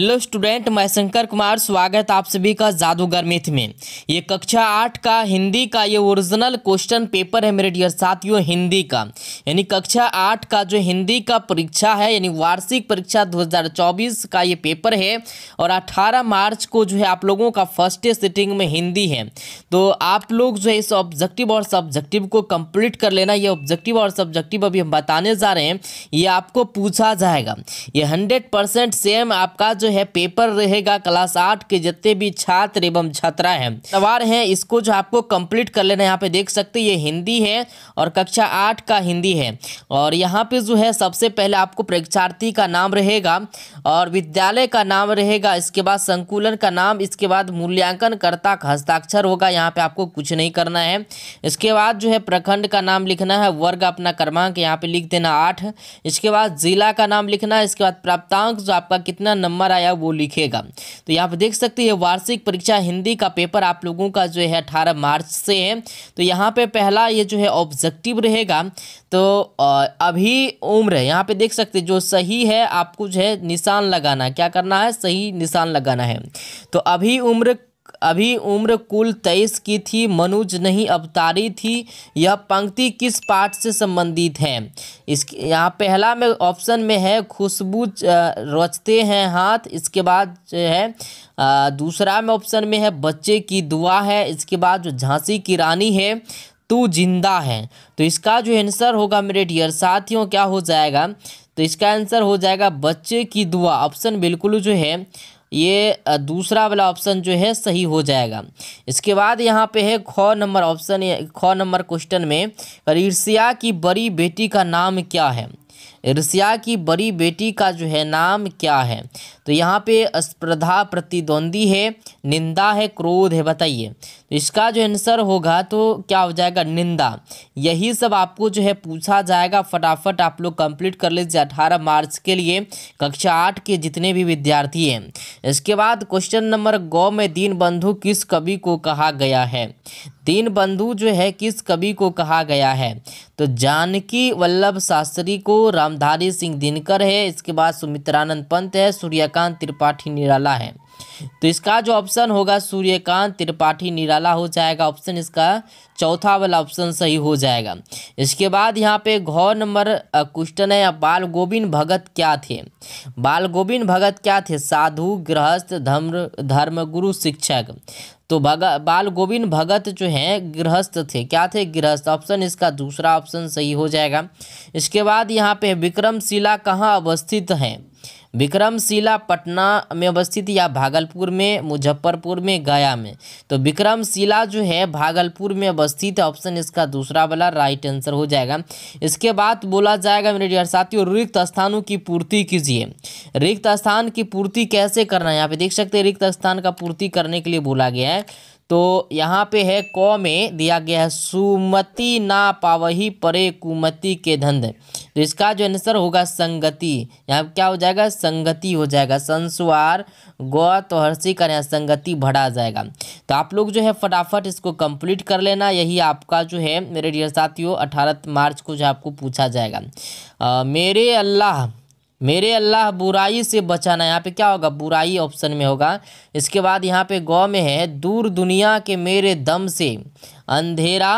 hello student मैं शंकर कुमार स्वागत आप सभी का जादूगर मिथ में ये कक्षा आठ का हिंदी का ये ओरिजिनल क्वेश्चन पेपर है मेरे डियर साथियों हिंदी का यानी कक्षा आठ का जो हिंदी का परीक्षा है यानी वार्षिक परीक्षा 2024 का ये पेपर है और 18 मार्च को जो है आप लोगों का फर्स्ट डे सिटिंग में हिंदी है तो आप लोग जो है इस ऑब्जेक्टिव और सब्जेक्टिव को कम्प्लीट कर लेना ये ऑब्जेक्टिव और सब्जेक्टिव अभी हम बताने जा रहे हैं ये आपको पूछा जाएगा ये हंड्रेड सेम आपका जो है पेपर रहेगा क्लास आठ के जितने भी छात्र एवं छात्रा है सवार है इसको जो आपको कंप्लीट कर लेना यहाँ पे देख सकते ये हिंदी है और कक्षा आठ का हिंदी है और यहाँ पे जो है सबसे पहले आपको परीक्षार्थी का नाम रहेगा और विद्यालय का नाम रहेगा इसके बाद संकुलन का नाम इसके बाद मूल्यांकन कर्ता का हस्ताक्षर होगा यहाँ पे आपको कुछ नहीं करना है इसके बाद जो है प्रखंड का नाम लिखना है वर्ग अपना क्रमांक यहाँ पे लिख देना आठ इसके बाद जिला का नाम लिखना है इसके बाद प्राप्तांक जो आपका कितना नंबर विचार आया वो लिखेगा तो यहाँ पर देख सकते हैं वार्षिक परीक्षा हिंदी का पेपर आप लोगों का जो है अठारह मार्च से है तो यहाँ पर पहला ये जो है ऑब्जेक्टिव रहेगा तो अभी उम्र है यहाँ पर देख सकते जो सही है आपको जो है निशान लगाना क्या करना है सही निशान लगाना है तो अभी उम्र अभी उम्र कुल तेईस की थी मनुज नहीं अवतारी थी यह पंक्ति किस पाठ से संबंधित है इस यहाँ पहला में ऑप्शन में है खुशबू रचते हैं हाथ इसके बाद जो है दूसरा में ऑप्शन में है बच्चे की दुआ है इसके बाद जो झांसी की रानी है तू जिंदा है तो इसका जो आंसर होगा मेरे डियर साथियों क्या हो जाएगा तो इसका आंसर हो जाएगा बच्चे की दुआ ऑप्शन बिल्कुल जो है ये दूसरा वाला ऑप्शन जो है सही हो जाएगा इसके बाद यहाँ पे है ख नंबर ऑप्शन ख नंबर क्वेश्चन में ईर्ष्या की बड़ी बेटी का नाम क्या है ईर्ष्या की बड़ी बेटी का जो है नाम क्या है तो यहाँ पे स्पर्धा प्रतिद्वंदी है निंदा है क्रोध है बताइए इसका जो आंसर होगा तो क्या हो जाएगा निंदा यही सब आपको जो है पूछा जाएगा फटाफट आप लोग कंप्लीट कर लीजिए अठारह मार्च के लिए कक्षा आठ के जितने भी विद्यार्थी हैं इसके बाद क्वेश्चन नंबर गौ में दीन बंधु किस कवि को कहा गया है दीन बंधु जो है किस कवि को कहा गया है तो जानकी वल्लभ शास्त्री को रामधारी सिंह दिनकर है इसके बाद सुमित्रानंद पंत है सूर्यकांत त्रिपाठी निराला है तो इसका जो ऑप्शन होगा सूर्यकांत त्रिपाठी निराला हो जाएगा ऑप्शन इसका चौथा वाला ऑप्शन सही हो जाएगा इसके बाद यहाँ पे घौ नंबर क्वेश्चन है बाल गोविंद भगत क्या थे बाल गोविंद भगत क्या थे साधु गृहस्थ धर्म धर्मगुरु शिक्षक तो भगत बाल गोविंद भगत जो हैं गृहस्थ थे क्या थे गृहस्थ ऑप्शन इसका दूसरा ऑप्शन सही हो जाएगा इसके बाद यहाँ पे विक्रमशिला कहाँ अवस्थित हैं विक्रमशिला पटना में अवस्थित या भागलपुर में मुजफ्फरपुर में गया में तो विक्रमशिला जो है भागलपुर में अवस्थित है ऑप्शन इसका दूसरा वाला राइट आंसर हो जाएगा इसके बाद बोला जाएगा मेरे डियर साथियों रिक्त स्थानों की पूर्ति कीजिए रिक्त स्थान की पूर्ति कैसे करना है यहाँ पे देख सकते हैं रिक्त स्थान का पूर्ति करने के लिए बोला गया है तो यहाँ पे है क में दिया गया है सुमति ना पावही परे कुमति के धंध तो इसका जो आंसर होगा संगति यहाँ क्या हो जाएगा संगति हो जाएगा संस्वार गौ तो हर्षि का यहाँ संगति भरा जाएगा तो आप लोग जो है फटाफट इसको कंप्लीट कर लेना यही आपका जो है मेरे डियर साथियों अठारह मार्च को जो आपको पूछा जाएगा आ, मेरे अल्लाह मेरे अल्लाह बुराई से बचाना यहाँ पे क्या होगा बुराई ऑप्शन में होगा इसके बाद यहाँ पे गौ में है दूर दुनिया के मेरे दम से अंधेरा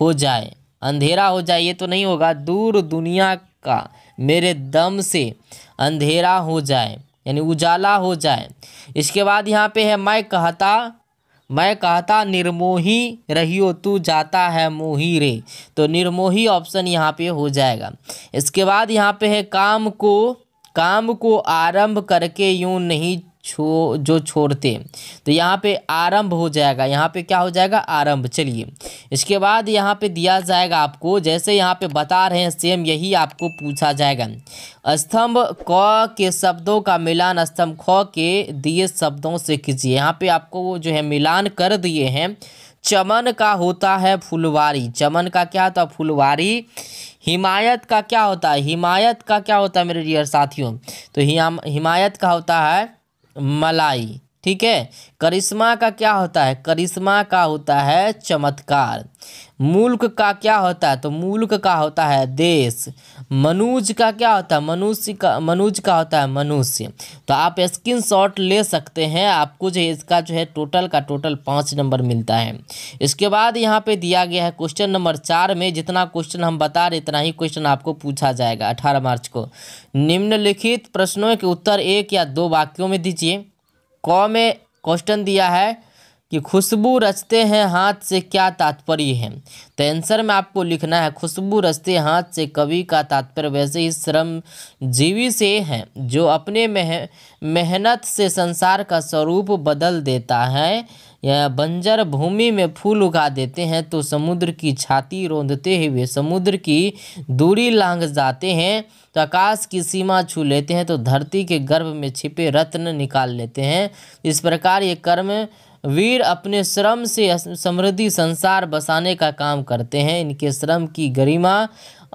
हो जाए अंधेरा हो जाए ये तो नहीं होगा दूर दुनिया का मेरे दम से अंधेरा हो जाए यानी उजाला हो जाए इसके बाद यहाँ पे है मैं कहता मैं कहता निर्मोही रहियो तू जाता है मोही रे तो निर्मोही ऑप्शन यहाँ पे हो जाएगा इसके बाद यहाँ पे है काम को काम को आरंभ करके यूँ नहीं छो जो छोड़ते तो यहाँ पे आरंभ हो जाएगा यहाँ पे क्या हो जाएगा आरंभ चलिए इसके बाद यहाँ पे दिया जाएगा आपको जैसे यहाँ पे बता रहे हैं सेम यही आपको पूछा जाएगा स्तंभ क के शब्दों का मिलान स्तंभ ख के दिए शब्दों से कीजिए यहाँ पे आपको वो जो है मिलान कर दिए हैं चमन का होता है फुलवारी चमन का क्या होता है फुलवारी हिमायत का क्या होता है हिमायत का क्या होता है मेरे डियर साथियों तो हिमायत का होता है मलाई ठीक है करिश्मा का क्या होता है करिश्मा का होता है चमत्कार मुल्क का क्या होता है तो मुल्क का होता है देश मनुज का क्या होता है मनुष्य का मनुज का होता है मनुष्य तो आप स्क्रीन शॉट ले सकते हैं आपको जो इसका जो है टोटल का टोटल पाँच नंबर मिलता है इसके बाद यहाँ पे दिया गया है क्वेश्चन नंबर चार में जितना क्वेश्चन हम बता रहे इतना ही क्वेश्चन आपको पूछा जाएगा अठारह मार्च को निम्नलिखित प्रश्नों के उत्तर एक या दो वाक्यों में दीजिए क में क्वेश्चन दिया है कि खुशबू रचते हैं हाथ से क्या तात्पर्य है तो आंसर में आपको लिखना है खुशबू रचते हाथ से कवि का तात्पर्य वैसे ही श्रम जीवी से है जो अपने मेह मेहनत से संसार का स्वरूप बदल देता है या बंजर भूमि में फूल उगा देते हैं तो समुद्र की छाती रोंदते हुए समुद्र की दूरी लांग जाते हैं तो आकाश की सीमा छू लेते हैं तो धरती के गर्भ में छिपे रत्न निकाल लेते हैं इस प्रकार ये कर्म वीर अपने श्रम से समृद्धि संसार बसाने का काम करते हैं इनके श्रम की गरिमा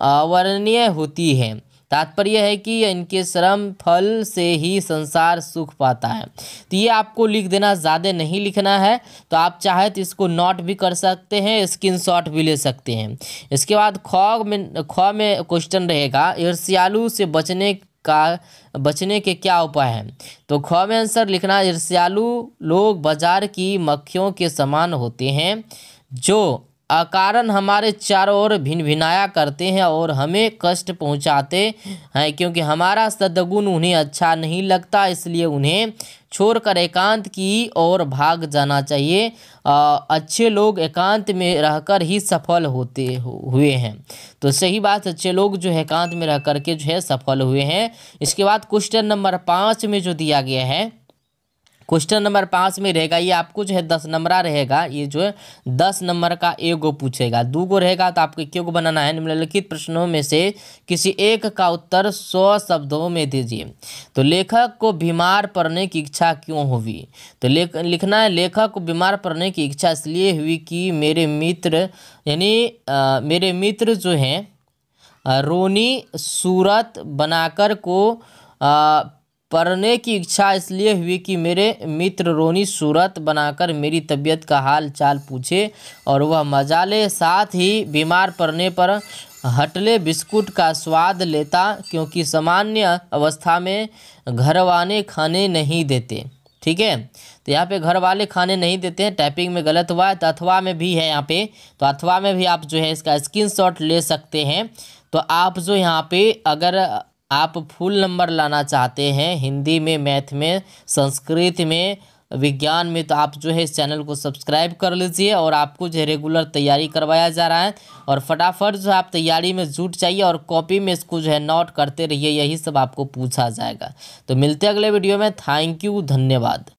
अवर्णीय होती है तात्पर्य है कि इनके श्रम फल से ही संसार सुख पाता है तो ये आपको लिख देना ज़्यादा नहीं लिखना है तो आप चाहे तो इसको नोट भी कर सकते हैं स्क्रीन शॉट भी ले सकते हैं इसके बाद खौ में खौ में क्वेश्चन रहेगा ईर्ष्यालु से बचने का बचने के क्या उपाय हैं तो ख में आंसर लिखना ईर्ष्यालु लोग बाजार की मक्खियों के समान होते हैं जो अकारण हमारे चारों ओर भिनाया करते हैं और हमें कष्ट पहुंचाते हैं क्योंकि हमारा सदगुण उन्हें अच्छा नहीं लगता इसलिए उन्हें छोड़कर एकांत की ओर भाग जाना चाहिए आ, अच्छे लोग एकांत में रहकर ही सफल होते हुए हैं तो सही बात अच्छे लोग जो है एकांत में रह करके जो है सफल हुए हैं इसके बाद क्वेश्चन नंबर पाँच में जो दिया गया है क्वेश्चन नंबर पाँच में रहेगा ये आपको जो है दस नंबरा रहेगा ये जो है दस नंबर का गो पूछेगा दो गो रहेगा तो आपको क्यों बनाना है निम्नलिखित प्रश्नों में से किसी एक का उत्तर सौ शब्दों में दीजिए तो लेखक को बीमार पड़ने की इच्छा क्यों हुई तो लेख लिखना है लेखक को बीमार पड़ने की इच्छा इसलिए हुई कि मेरे मित्र यानी मेरे मित्र जो हैं रोनी सूरत बनाकर को आ, पढ़ने की इच्छा इसलिए हुई कि मेरे मित्र रोनी सूरत बनाकर मेरी तबीयत का हाल चाल पूछे और वह मजा ले साथ ही बीमार पड़ने पर हटले बिस्कुट का स्वाद लेता क्योंकि सामान्य अवस्था में घर वाले खाने नहीं देते ठीक है तो यहाँ पे घर वाले खाने नहीं देते हैं टाइपिंग में गलत हुआ है तो अथवा में भी है यहाँ पे तो अथवा में भी आप जो है इसका स्क्रीन ले सकते हैं तो आप जो यहाँ पे अगर आप फुल नंबर लाना चाहते हैं हिंदी में मैथ में संस्कृत में विज्ञान में तो आप जो है इस चैनल को सब्सक्राइब कर लीजिए और आपको जो है रेगुलर तैयारी करवाया जा रहा है और फटाफट जो आप तैयारी में जुट जाइए और कॉपी में इसको जो है नोट करते रहिए यही सब आपको पूछा जाएगा तो मिलते अगले वीडियो में थैंक यू धन्यवाद